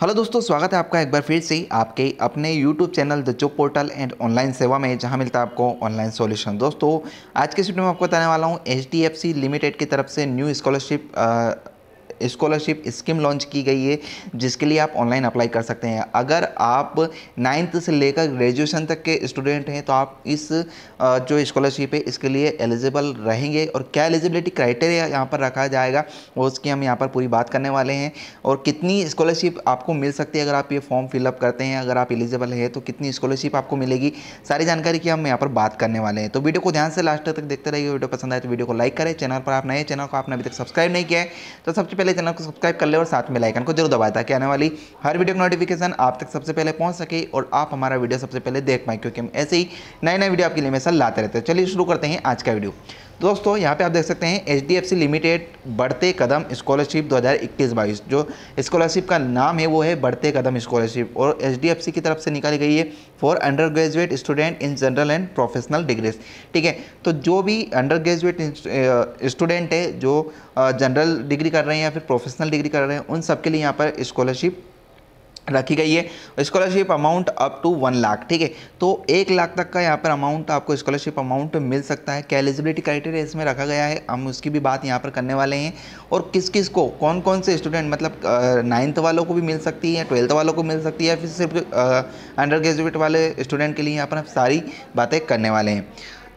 hello दोस्तों स्वागत है आपका एक बार फिर से आपके अपने YouTube channel the job portal and online सेवा में जहां मिलता है आपको ऑनलाइन सॉल्यूशन दोस्तों आज के वीडियो में आपको बताने वाला हूं एच लिमिटेड की तरफ से new scholarship scholarship scheme launch की गई है जिसके लिए आप ऑनलाइन अप्लाई कर सकते हैं अगर आप नाइन्थ से लेकर ग्रेजुएशन तक के स्टूडेंट हैं तो आप इस जो स्कॉलरशिप है इसके लिए एलिजिबल रहेंगे और क्या एलिजिबिलिटी क्राइटेरिया यहाँ पर रखा जाएगा वो उसकी हम यहाँ पर पूरी बात करने वाले हैं और कितनी स्कॉलरशिप आपको मिल सकती है अगर आप ये फॉर्म फिलअप करते हैं अगर आप एलिजिबल है तो कितनी स्कॉलरशिप आपको मिलेगी सारी जानकारी की हम यहाँ पर बात करने वाले हैं तो वीडियो को ध्यान से लास्ट तक देखते रहिए वीडियो पसंद आए तो वीडियो को लाइक करें चैनल पर आप नए चैनल को आपने अभी तक सब्सक्राइब नहीं किया है तो सबसे पहले पहले चैनल को सब्सक्राइब कर ले और साथ में लाइकन को जरूर दबाए ताकि आने वाली हर वीडियो की नोटिफिकेशन आप तक सबसे पहले पहुंच सके और आप हमारा वीडियो सबसे पहले देख पाए क्योंकि हम ऐसे ही नए नए वीडियो आपके लिए हमेशा लाते रहते हैं चलिए शुरू करते हैं आज का वीडियो दोस्तों यहाँ पे आप देख सकते हैं H limited Badhte Kadam scholarship 2021-22 जो स्कॉलरशिप का नाम है वो है बढ़ते कदम स्कॉलरशिप और एच की तरफ से निकाली गई है for under graduate student in general and professional degrees ठीक है तो जो भी अंडर ग्रेजुएट स्टूडेंट है जो जनरल डिग्री कर रहे हैं या फिर प्रोफेशनल डिग्री कर रहे हैं उन सबके लिए यहाँ पर स्कॉलरशिप रखी गई है scholarship amount up to one lakh ठीक है तो एक लाख तक का यहाँ पर अमाउंट आपको स्कॉलरशिप अमाउंट मिल सकता है क्या एलिजिबिलिटी क्राइटेरिया इसमें रखा गया है हम उसकी भी बात यहाँ पर करने वाले हैं और किस किस को कौन कौन से स्टूडेंट मतलब नाइन्थ वालों को भी मिल सकती है ट्वेल्थ वालों को मिल सकती है या फिर सिर्फ अंडर ग्रेजुएट वाले स्टूडेंट के लिए यहाँ पर हम सारी बातें करने वाले हैं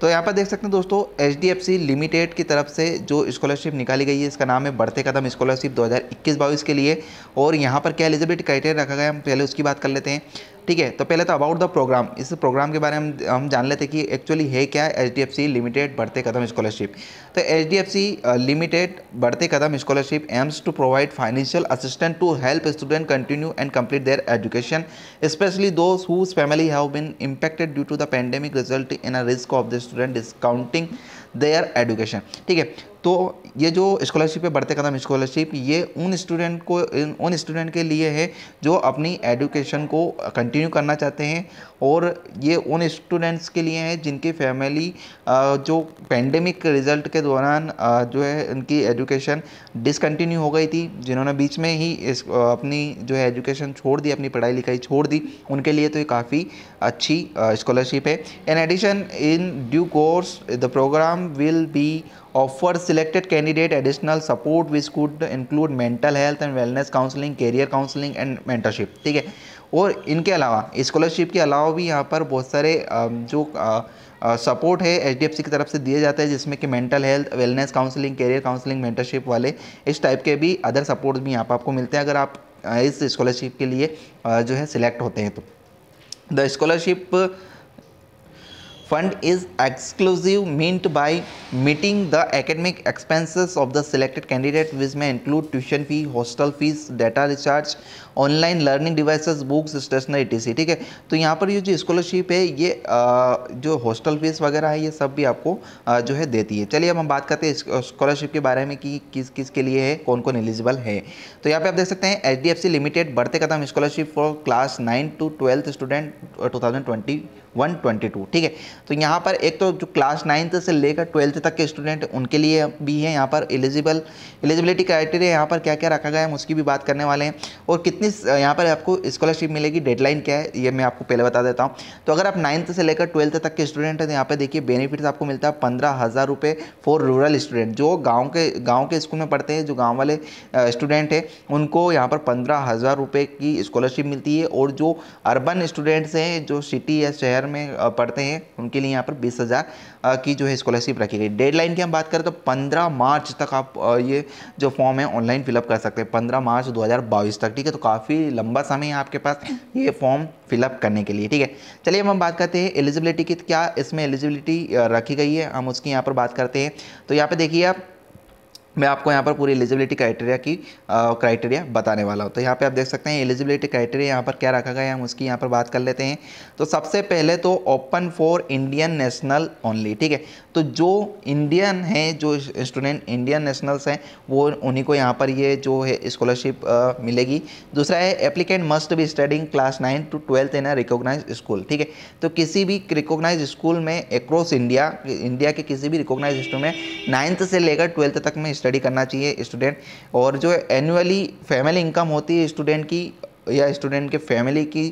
तो यहाँ पर देख सकते हैं दोस्तों एच लिमिटेड की तरफ से जो स्कॉलरशिप निकाली गई है इसका नाम है बढ़ते कदम स्कॉलरशिप दो हज़ार के लिए और यहाँ पर क्या एलिजिबिलिटी क्राइटेरिया रखा गया हम पहले उसकी बात कर लेते हैं ठीक है तो पहले तो अबाउट द प्रोग्राम इस प्रोग्राम के बारे में हम जान लेते कि एक्चुअली है क्या H limited Badhte Kadam scholarship तो H limited uh, Badhte Kadam scholarship aims to provide financial assistant to help student continue and complete their education specially those whose family have been impacted due to the pandemic result in a risk of the student discounting their education ठीक है तो ये जो scholarship है बढ़ते Kadam scholarship ये उन student को उन स्टूडेंट के लिए है जो अपनी एडुकेशन को कंटिन्यू करना चाहते हैं और ये उन स्टूडेंट्स के लिए हैं जिनकी फैमिली जो पेंडेमिक रिज़ल्ट के दौरान जो है उनकी एजुकेशन डिसकंटिन्यू हो गई थी जिन्होंने बीच में ही इस अपनी जो है एजुकेशन छोड़ दी अपनी पढ़ाई लिखाई छोड़ दी उनके लिए तो ये काफ़ी अच्छी स्कॉलरशिप है in addition in due course the program will be offer selected candidate additional support which could include mental health and wellness counseling career counseling and mentorship ठीक है और इनके अलावा स्कॉलरशिप के अलावा भी यहाँ पर बहुत सारे जो सपोर्ट है एच की तरफ से दिए जाते हैं जिसमें कि mental health wellness counselling career counselling mentorship वाले इस टाइप के भी अदर सपोर्ट भी यहाँ पर आपको मिलते हैं अगर आप इस स्कॉलरशिप के लिए जो है सिलेक्ट होते हैं तो the scholarship fund is exclusive meant by meeting the academic expenses of the selected candidate which may include tuition fee hostel fees data recharge online learning device books stationery टी ठीक है तो यहाँ पर ये जो स्कॉलरशिप है ये जो हॉस्टल फीस वगैरह है ये सब भी आपको जो है देती है चलिए अब हम बात करते हैं स्कॉलरशिप के बारे में कि किस किस के लिए है कौन कौन एलिजिबल है तो यहाँ पे आप देख सकते हैं H D F C limited Badhte Kadam scholarship for class nine to twelfth student to 122 ठीक है तो यहाँ पर एक तो जो क्लास नाइन्थ से लेकर ट्वेल्थ तक के स्टूडेंट उनके लिए भी है यहाँ पर एलिजिबल एलिजिबिलिटी क्राइटेरिया यहाँ पर क्या क्या रखा गया है हम उसकी भी बात करने वाले हैं और कितनी यहाँ पर आपको स्कॉलरशिप मिलेगी डेडलाइन क्या है ये मैं आपको पहले बता देता हूँ तो अगर आप नाइन्थ से लेकर ट्वेल्थ तक के स्टूडेंट हैं तो यहाँ पर देखिए बेनिफिट्स आपको मिलता है पंद्रह हज़ार रुपये फॉर रूरल स्टूडेंट जो गाँव के गाँव के स्कूल में पढ़ते हैं जो गाँव वाले स्टूडेंट हैं उनको यहाँ पर पंद्रह हज़ार रुपये की स्कॉलरशिप मिलती है और जो अर्बन स्टूडेंट्स हैं जो सिटी या शहर शहर में पढ़ते हैं उनके लिए यहाँ पर बीस हज़ार की जो है स्कॉलरशिप रखी गई डेडलाइन की हम बात करें तो पंद्रह मार्च तक आप ये जो फॉर्म है ऑनलाइन फिलअप कर सकते हैं पंद्रह मार्च दो तक ठीक है तो काफ़ी लंबा समय है आपके पास ये फॉर्म फिलअप करने के लिए ठीक है चलिए हम बात करते हैं एलिजिबिलिटी की क्या इसमें एलिजिबिलिटी रखी गई है हम उसकी यहाँ पर बात करते हैं तो यहाँ पर देखिए आप मैं आपको यहाँ पर पूरी एलिजिबिलिटी क्राइटेरिया की क्राइटेरिया बताने वाला हूँ तो यहाँ पे आप देख सकते हैं एलिजिबिलिटी क्राइटेरिया यहाँ पर क्या रखा गया है हम उसकी यहाँ पर बात कर लेते हैं तो सबसे पहले तो open for Indian national only ठीक है तो जो इंडियन हैं जो स्टूडेंट इंडियन नेशनल्स हैं वो उन्हीं को यहाँ पर ये जो है स्कॉलरशिप मिलेगी दूसरा है applicant must be studying class nine to twelfth in a recognise school ठीक है तो किसी भी रिकोगनाइज स्कूल में अक्रॉस इंडिया इंडिया के किसी भी रिकोगनाइज स्कूल में नाइन्थ से लेकर ट्वेल्थ तक में स्टडी करना चाहिए स्टूडेंट और जो एनुअली फैमिली इनकम होती है स्टूडेंट की या स्टूडेंट के फैमिली की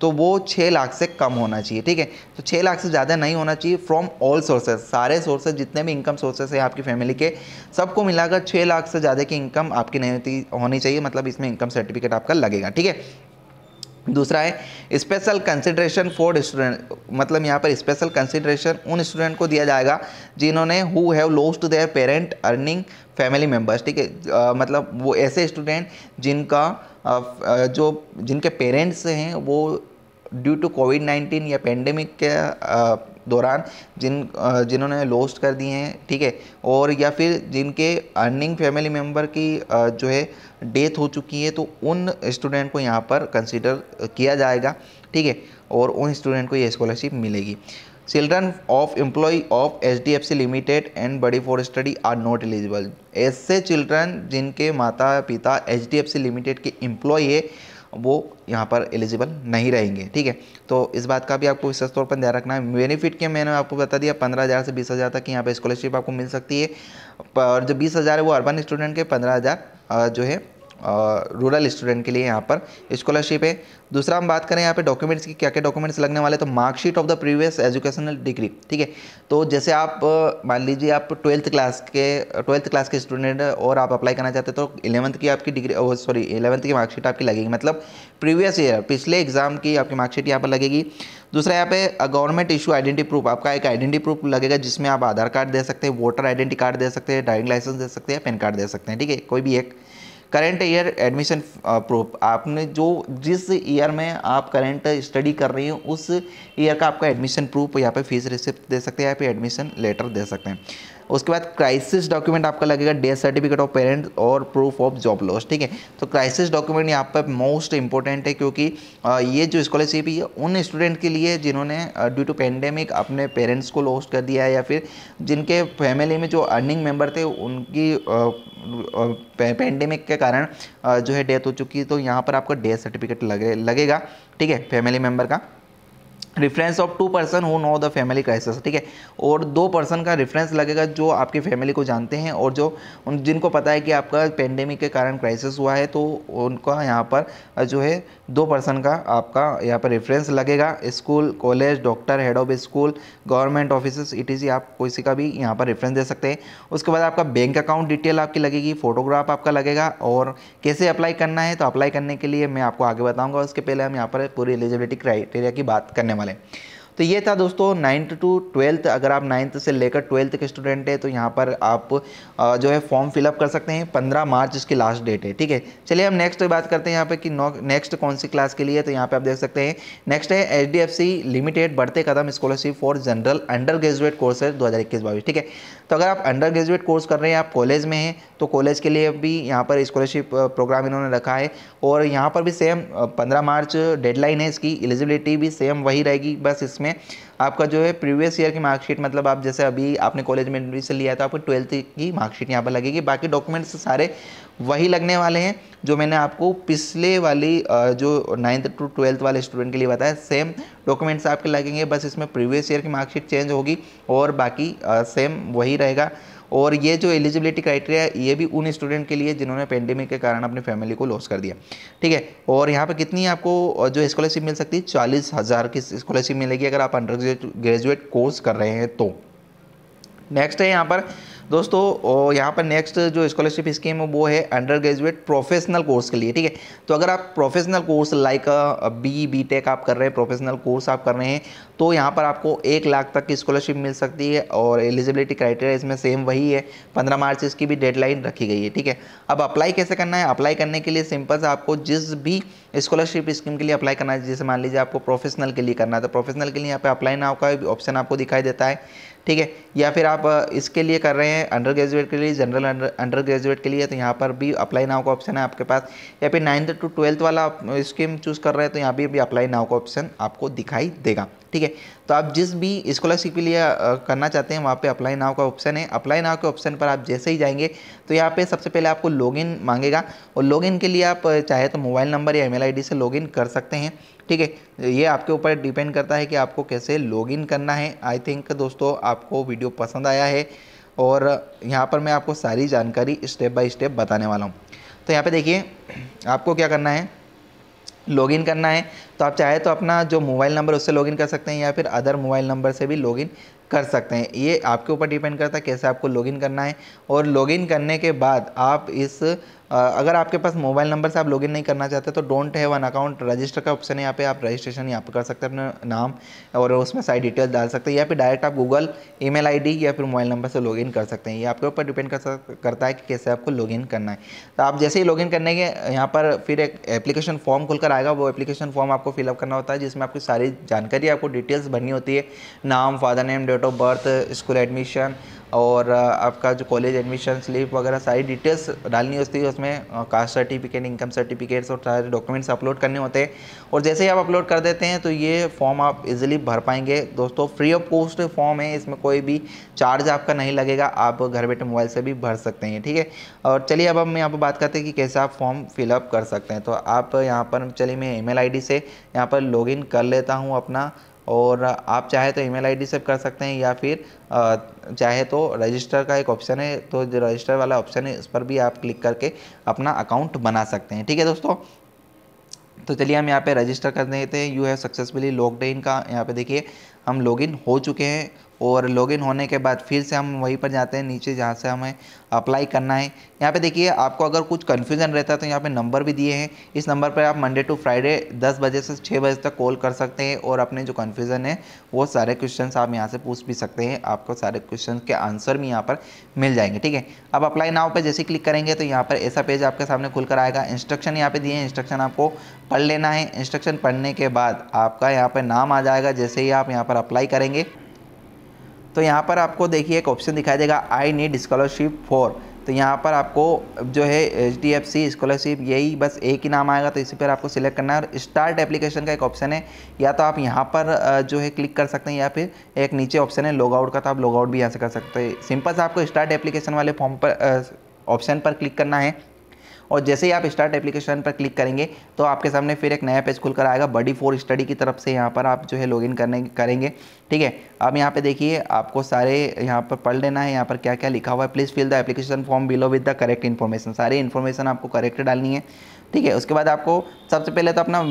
तो वो छः लाख से कम होना चाहिए ठीक है तो छः लाख से ज़्यादा नहीं होना चाहिए फ्रॉम ऑल सोर्सेज सारे सोर्सेज जितने भी इनकम सोर्सेज हैं आपकी फैमिली के सबको मिलाकर छः लाख से ज़्यादा की इनकम आपकी नहीं होती होनी चाहिए मतलब इसमें इनकम सर्टिफिकेट आपका लगेगा ठीक है दूसरा है स्पेशल कंसिड्रेशन फॉर स्टूडेंट मतलब यहाँ पर स्पेशल कंसिड्रेशन उन स्टूडेंट को दिया जाएगा जिन्होंने who have to their parent earning family members ठीक है मतलब वो ऐसे स्टूडेंट जिनका जो जिनके पेरेंट्स हैं वो ड्यू टू कोविड नाइन्टीन या पेंडेमिक के दौरान जिन जिन्होंने लोस्ट कर दिए हैं ठीक है और या फिर जिनके अर्निंग फैमिली मेम्बर की जो है डेथ हो चुकी है तो उन स्टूडेंट को यहाँ पर कंसिडर किया जाएगा ठीक है और उन स्टूडेंट को ये स्कॉलरशिप मिलेगी children of employ of H D F C limited and buddy for study are not eligible ऐसे चिल्ड्रन जिनके माता पिता H D F C limited के एम्प्लॉय है वो यहाँ पर एलिजिबल नहीं रहेंगे ठीक है तो इस बात का भी आपको विशेष तौर पर ध्यान रखना है बेनिफिट के मैंने आपको बता दिया पंद्रह हज़ार से बीस हज़ार तक यहाँ पर स्कॉलरशिप आपको मिल सकती है और जो बीस हज़ार है वो अर्बन स्टूडेंट के पंद्रह हज़ार जो है रूरल स्टूडेंट के लिए यहाँ पर स्कॉलरशिप है दूसरा हम बात करें यहाँ पे डॉक्यूमेंट्स की क्या क्या डॉक्यूमेंट्स लगने वाले तो marksheet of the previous educational degree ठीक है तो जैसे आप मान लीजिए आप ट्वेल्थ क्लास के ट्वेल्थ क्लास के स्टूडेंट और आप अप्लाई करना चाहते तो इलेवंथ की आपकी डिग्री सॉरी इलेवंथ की मार्कशीट आपकी लगेगी मतलब प्रीवियस ईयर पिछले एग्जाम की आपकी मार्कशीट यहाँ पर लगेगी दूसरा यहाँ पे गवर्नमेंट इशू आइडेंटिटी प्रूफ आपका एक आइडेंटिटी प्रूफ लगेगा जिसमें आप आधार कार्ड दे सकते हैं वोटर आइडेंटिटी कार्ड दे सकते हैं ड्राइविंग लाइसेंस दे सकते हैं पेन कार्ड दे सकते हैं ठीक है कोई भी एक करेंट ईयर एडमिशन प्रूफ आपने जो जिस ईयर में आप करेंट स्टडी कर रही हैं उस ईयर का आपका एडमिशन प्रूफ यहाँ पे फीस रिसिप्ट दे सकते हैं या फिर एडमिशन लेटर दे सकते हैं उसके बाद क्राइसिस डॉक्यूमेंट आपका लगेगा डेथ सर्टिफिकेट ऑफ पेरेंट और प्रूफ ऑफ जॉब लॉस ठीक है तो क्राइसिस डॉक्यूमेंट यहाँ पर मोस्ट इंपॉर्टेंट है क्योंकि ये जो स्कॉलरशिप है उन स्टूडेंट के लिए जिन्होंने ड्यू टू पेंडेमिक अपने पेरेंट्स को लॉस्ट कर दिया है या फिर जिनके फैमिली में जो अर्निंग मेम्बर थे उनकी पेंडेमिक के कारण जो है डेथ हो चुकी है तो यहाँ पर आपका डेथ सर्टिफिकेट लगे लगेगा ठीक है फैमिली मेम्बर का reference of two person who know the family crisis ठीक है और दो पर्सन का रेफरेंस लगेगा जो आपकी फैमिली को जानते हैं और जो उन जिनको पता है कि आपका पेंडेमिक के कारण क्राइसिस हुआ है तो उनका यहाँ पर जो है दो पर्सन का आपका यहाँ पर रेफरेंस लगेगा school college doctor head of school government office it is आप किसी का भी यहाँ पर रेफरेंस दे सकते हैं उसके बाद आपका बैंक अकाउंट डिटेल आपकी लगेगी फोटोग्राफ आपका लगेगा और कैसे अप्लाई करना है तो अप्लाई करने के लिए मैं आपको आगे बताऊँगा उसके पहले हम यहाँ पर पूरी एलिजिबिलिटी क्राइटेरिया की बात करने वाले वाले हैं तो ये था दोस्तों नाइन्थ टू ट्वेल्थ अगर आप नाइन्थ से लेकर ट्वेल्थ के स्टूडेंट हैं तो यहाँ पर आप जो है फॉर्म फिलअप कर सकते हैं पंद्रह मार्च इसकी लास्ट डेट है ठीक है चलिए हम नेक्स्ट बात करते हैं यहाँ पे कि नेक्स्ट कौन सी क्लास के लिए तो यहाँ पे आप देख सकते हैं नेक्स्ट है H limited Badhte Kadam scholarship for general under graduate courses दो हज़ार ठीक है तो अगर आप अंडर ग्रेजुएट कोर्स कर रहे हैं आप कॉलेज में हैं तो कॉलेज के लिए भी यहाँ पर स्कॉलरशिप प्रोग्राम इन्होंने रखा है और यहाँ पर भी सेम पंद्रह मार्च डेडलाइन है इसकी एलिजिबिलिटी भी सेम वही रहेगी बस इसमें आपका जो है प्रीवियस ईयर की मार्कशीट मतलब आप जैसे अभी आपने कॉलेज में एडमिशन लिया था तो आपको ट्वेल्थ की मार्कशीट यहाँ पर लगेगी बाकी डॉक्यूमेंट्स सारे वही लगने वाले हैं जो मैंने आपको पिछले वाली जो नाइन्थ टू ट्वेल्थ वाले स्टूडेंट के लिए बताया सेम डॉक्यूमेंट्स आपके लगेंगे बस इसमें प्रीवियस ईयर की मार्कशीट चेंज होगी और बाकी सेम वही रहेगा और ये जो एलिजिबिलिटी क्राइटेरिया ये भी उन स्टूडेंट के लिए जिन्होंने पेंडेमिक के कारण अपनी फैमिली को लॉस कर दिया ठीक है और यहाँ पर कितनी आपको जो स्कॉलरशिप मिल सकती है चालीस हज़ार की स्कॉलरशिप मिलेगी अगर आप अंडर ग्रेजुएट कोर्स कर रहे हैं तो नेक्स्ट है यहाँ पर दोस्तों यहाँ पर नेक्स्ट जो स्कॉलरशिप स्कीम है वो है अंडर ग्रेजुएट प्रोफेशनल कोर्स के लिए ठीक है तो अगर आप professional course like B B tech आप कर रहे हैं प्रोफेशनल कोर्स आप कर रहे हैं तो यहाँ पर आपको एक लाख तक की स्कॉलरशिप मिल सकती है और एलिजिबिलिटी क्राइटेरिया इसमें सेम वही है पंद्रह मार्च इसकी भी डेडलाइन रखी गई है ठीक है अब अप्लाई कैसे करना है अप्लाई करने के लिए सिंपल से आपको जिस भी स्कॉलरशिप स्कीम के लिए अप्लाई करना है जैसे मान लीजिए आपको प्रोफेशनल के लिए करना है तो प्रोफेशनल के लिए यहाँ पे अप्लाई नाव का ऑप्शन आपको दिखाई देता है ठीक है या फिर आप uh, इसके लिए कर रहे हैं हैं अंडर ग्रेजुएट के लिए जनरल अंडर ग्रेजुएट के लिए तो यहाँ पर भी अप्लाई नाव का ऑप्शन है आपके पास या फिर नाइन्थ टू ट्वेल्थ वाला स्कीम चूज़ कर रहे हैं तो यहाँ भी अभी अप्लाई नाव का ऑप्शन आपको दिखाई देगा ठीक है तो आप जिस भी स्कॉलरशिप के लिए करना चाहते हैं वहाँ पर अप्लाई नाव का ऑप्शन है अप्लाई नाव के ऑप्शन पर आप जैसे ही जाएंगे तो यहाँ पर सबसे पहले आपको लॉग मांगेगा और लॉग के लिए आप चाहे तो मोबाइल नंबर या ई मेल से लॉग कर सकते हैं ठीक है ये आपके ऊपर डिपेंड करता है कि आपको कैसे लॉगिन करना है आई थिंक दोस्तों आपको वीडियो पसंद आया है और यहाँ पर मैं आपको सारी जानकारी स्टेप बाय स्टेप बताने वाला हूँ तो यहाँ पे देखिए आपको क्या करना है लॉगिन करना है तो आप चाहे तो अपना जो मोबाइल नंबर उससे लॉगिन कर सकते हैं या फिर अदर मोबाइल नंबर से भी लॉगिन कर सकते हैं ये आपके ऊपर डिपेंड करता है कैसे आपको लॉगिन करना है और लॉगिन करने के बाद आप इस अगर आपके पास मोबाइल नंबर से आप लॉगिन नहीं करना चाहते तो don't have an account register का ऑप्शन है यहाँ पे आप रजिस्ट्रेशन यहाँ पे कर सकते हैं अपना नाम और उसमें सारी डिटेल डाल सकते हैं या फिर डायरेक्ट आप गूगल ई मेल या फिर मोबाइल नंबर से लॉगिन कर सकते हैं ये आपके ऊपर डिपेंड कर सक, करता है कि कैसे आपको लॉगिन करना है तो आप जैसे ही लॉगिन करने के यहाँ पर फिर एक एप्लीकेशन फॉर्म खुलकर आएगा वो एप्लीकेशन फॉर्म आपको फिलअप करना होता है जिसमें आपकी सारी जानकारी आपको डिटेल्स भरनी होती है नाम father name date of birth school admission और uh, आपका जो कॉलेज एडमिशन स्लिप वगैरह सारी डिटेल्स डालनी होती है उसमें कास्ट सर्टिफिकेट इनकम सर्टिफिकेट्स और सारे डॉक्यूमेंट्स अपलोड करने होते हैं और जैसे ही आप अपलोड कर देते हैं तो ये फॉर्म आप इजीली भर पाएंगे दोस्तों फ्री ऑफ कॉस्ट फॉर्म है इसमें कोई भी चार्ज आपका नहीं लगेगा आप घर बैठे मोबाइल से भी भर सकते हैं ठीक है और चलिए अब हम यहाँ पर बात करते हैं कि कैसे आप फॉर्म फिलअप कर सकते हैं तो आप यहाँ पर चलिए मैं ई मेल से यहाँ पर लॉग कर लेता हूँ अपना और आप चाहे तो ईमेल आईडी सेव कर सकते हैं या फिर चाहे तो रजिस्टर का एक ऑप्शन है तो जो रजिस्टर वाला ऑप्शन है उस पर भी आप क्लिक करके अपना अकाउंट बना सकते हैं ठीक है दोस्तों तो चलिए हम यहाँ पे रजिस्टर कर देते हैं you have successfully logged in का यहाँ पे देखिए हम लॉगिन हो चुके हैं और लॉगिन होने के बाद फिर से हम वहीं पर जाते हैं नीचे जहाँ से हमें अप्लाई करना है यहाँ पे देखिए आपको अगर कुछ कन्फ्यूजन रहता है तो यहाँ पे नंबर भी दिए हैं इस नंबर पर आप मंडे टू फ्राइडे दस बजे से छः बजे तक कॉल कर सकते हैं और अपने जो कन्फ्यूज़न है वो सारे क्वेश्चन आप यहाँ से पूछ भी सकते हैं आपको सारे क्वेश्चन के आंसर भी यहाँ पर मिल जाएंगे ठीक है अब अप्लाई नाव पर जैसे क्लिक करेंगे तो यहाँ पर ऐसा पेज आपके सामने खुलकर आएगा इंस्ट्रक्शन यहाँ पर दिए हैं इंस्ट्रक्शन आपको पढ़ लेना है इंस्ट्रक्शन पढ़ने के बाद आपका यहाँ पर नाम आ जाएगा जैसे ही आप यहाँ पर अप्लाई करेंगे तो यहाँ पर आपको देखिए एक ऑप्शन दिखाई देगा आई नीड स्कॉलरशिप फॉर तो यहाँ पर आपको जो है H D F C scholarship यही बस एक ही नाम आएगा तो इसी पर आपको सिलेक्ट करना है और स्टार्ट एप्लीकेशन का एक ऑप्शन है या तो आप यहाँ पर जो है क्लिक कर सकते हैं या फिर एक नीचे ऑप्शन है लॉग आउट का तो आप लॉग आउट भी यहाँ से कर सकते हैं सिंपल से आपको स्टार्ट एप्लीकेशन वाले फॉर्म पर ऑप्शन पर क्लिक करना है और जैसे ही आप स्टार्ट एप्लीकेशन पर क्लिक करेंगे तो आपके सामने फिर एक नया पेज खुलकर आएगा बडी फोर स्टडी की तरफ से यहाँ पर आप जो है लॉगिन करने करेंगे ठीक है अब यहाँ पे देखिए आपको सारे यहाँ पर पढ़ लेना है यहाँ पर क्या क्या लिखा हुआ है please fill the application form below with the correct information सारी इन्फॉर्मेशन आपको करेक्ट डालनी है ठीक है उसके बाद आपको सबसे पहले तो अपना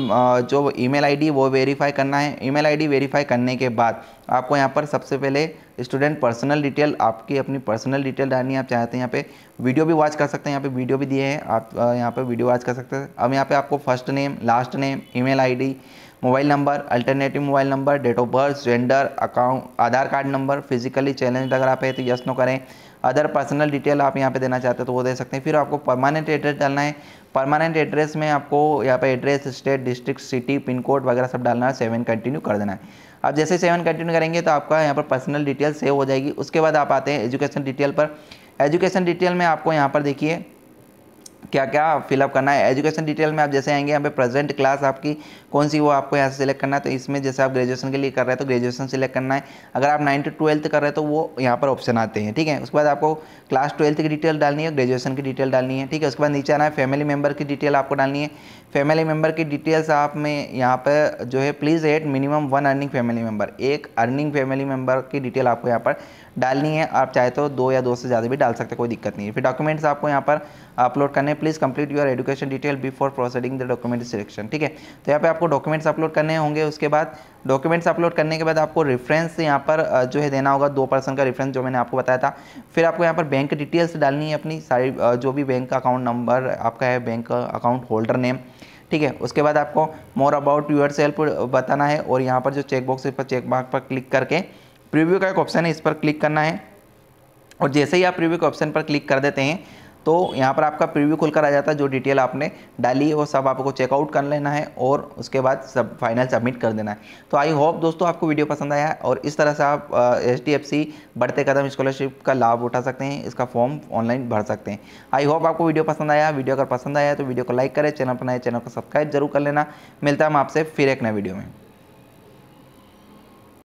जो ईमेल आईडी वो वेरीफाई करना है ईमेल आईडी वेरीफाई करने के बाद आपको यहाँ पर सबसे पहले स्टूडेंट पर्सनल डिटेल आपकी अपनी पर्सनल डिटेल डालनी आप चाहते हैं यहाँ पे वीडियो भी वॉच कर सकते हैं यहाँ पे वीडियो भी दिए हैं आप यहाँ पे वीडियो वॉच कर सकते हैं अब यहाँ पे आपको first name last name email ID mobile number alternative mobile number date of birth gender account Aadhaar card number physically challenge अगर आप है तो यस नो करें अदर पर्सनल डिटेल आप यहाँ पे देना चाहते हो तो वो दे सकते हैं फिर आपको परमानेंट एड्रेस डालना है परमानेंट एड्रेस में आपको यहाँ पे address state district city pin code वगैरह सब डालना है सेवन कंटिन्यू कर देना है आप जैसे सेवन कंटिन्यू करेंगे तो आपका यहाँ पर पर्सनल डिटेल सेव हो जाएगी उसके बाद आप आते हैं एजुकेशन डिटेल पर एजुकेशन डिटेल में आपको यहाँ पर देखिए क्या क्या फिलअप करना है एजुकेशन डिटेल में आप जैसे आएंगे यहाँ पे प्रेजेंट क्लास आपकी कौन सी वो आपको यहाँ से सिलेक्ट करना है तो इसमें जैसे आप ग्रेजुएशन के लिए कर रहे हैं तो ग्रेजुएशन सिलेक्ट करना है अगर आप नाइन टू ट्वेल्थ कर रहे हैं तो वो यहाँ पर ऑप्शन आते हैं ठीक है उसके बाद आपको क्लास ट्वेल्थ की डिटेल डालनी है ग्रेजुएशन की डिटेल डालनी है ठीक है उसके बाद नीचे आना है फैमिली मेम्बर की डिटेल आपको डालनी है फैमिली मेम्बर की डिटेल्स आप में यहाँ पर जो है please at minimum one earning family member एक अर्निंग फैमिली मेम्बर की डिटेल आपको यहाँ पर डालनी है आप चाहे तो दो या दो से ज़्यादा भी डाल सकते कोई दिक्कत नहीं है फिर डॉक्यूमेंट्स आपको यहाँ पर अपलोड करने है please complete your education detail before proceeding the document selection ठीक है तो यहाँ पे आपको डॉक्यूमेंट्स अपलोड करने होंगे उसके बाद डॉक्यूमेंट्स अपलोड करने के बाद आपको रेफरेंस यहाँ पर जो है देना होगा दो पर्सन का रेफरेंस जो मैंने आपको बताया था फिर आपको यहाँ पर बैंक डिटेल्स डालनी है अपनी सारी जो भी बैंक का अकाउंट नंबर आपका है बैंक अकाउंट होल्डर नेम ठीक है उसके बाद आपको मोर अबाउट यूर सेल्फ बताना है और यहाँ पर जो चेक बॉक्स पर चेक मार्क पर क्लिक करके प्रीव्यू का एक ऑप्शन है इस पर क्लिक करना है और जैसे ही आप प्रीव्यू के ऑप्शन पर क्लिक कर देते हैं तो यहाँ पर आपका प्रीव्यू खुलकर आ जाता है जो डिटेल आपने डाली है वो सब आपको चेकआउट कर लेना है और उसके बाद सब फाइनल सबमिट कर देना है तो आई होप दोस्तों आपको वीडियो पसंद आया है और इस तरह से आप H uh, Badhte Kadam scholarship का लाभ उठा सकते हैं इसका फॉर्म ऑनलाइन भर सकते हैं आई होप आपको वीडियो पसंद आया वीडियो अगर पसंद आया तो वीडियो को लाइक करें चैनल पर नए चैनल को सब्सक्राइब जरूर कर लेना मिलता है हम आपसे फिर एक नए वीडियो में